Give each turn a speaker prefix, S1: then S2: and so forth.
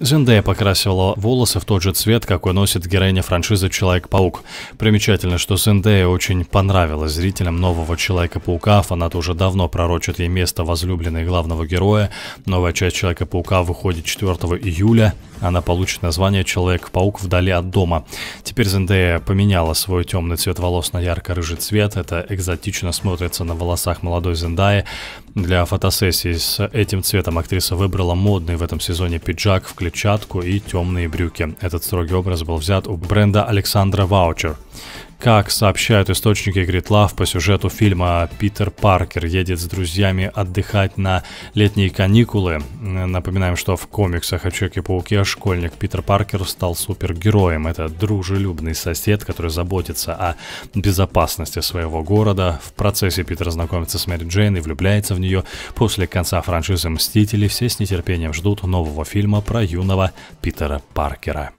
S1: Зендея покрасила волосы в тот же цвет, какой носит героиня франшизы «Человек-паук». Примечательно, что Зендея очень понравилась зрителям нового «Человека-паука», фанаты уже давно пророчат ей место возлюбленной главного героя. Новая часть «Человека-паука» выходит 4 июля – она получит название «Человек-паук вдали от дома». Теперь Зендея поменяла свой темный цвет волос на ярко-рыжий цвет. Это экзотично смотрится на волосах молодой Зендаи. Для фотосессии с этим цветом актриса выбрала модный в этом сезоне пиджак в клетчатку и темные брюки. Этот строгий образ был взят у бренда Александра Ваучер. Как сообщают источники Гритлав, по сюжету фильма Питер Паркер едет с друзьями отдыхать на летние каникулы. Напоминаем, что в комиксах о Человеке-пауке школьник Питер Паркер стал супергероем. Это дружелюбный сосед, который заботится о безопасности своего города. В процессе Питер знакомится с Мэри Джейн и влюбляется в нее. После конца франшизы «Мстители» все с нетерпением ждут нового фильма про юного Питера Паркера.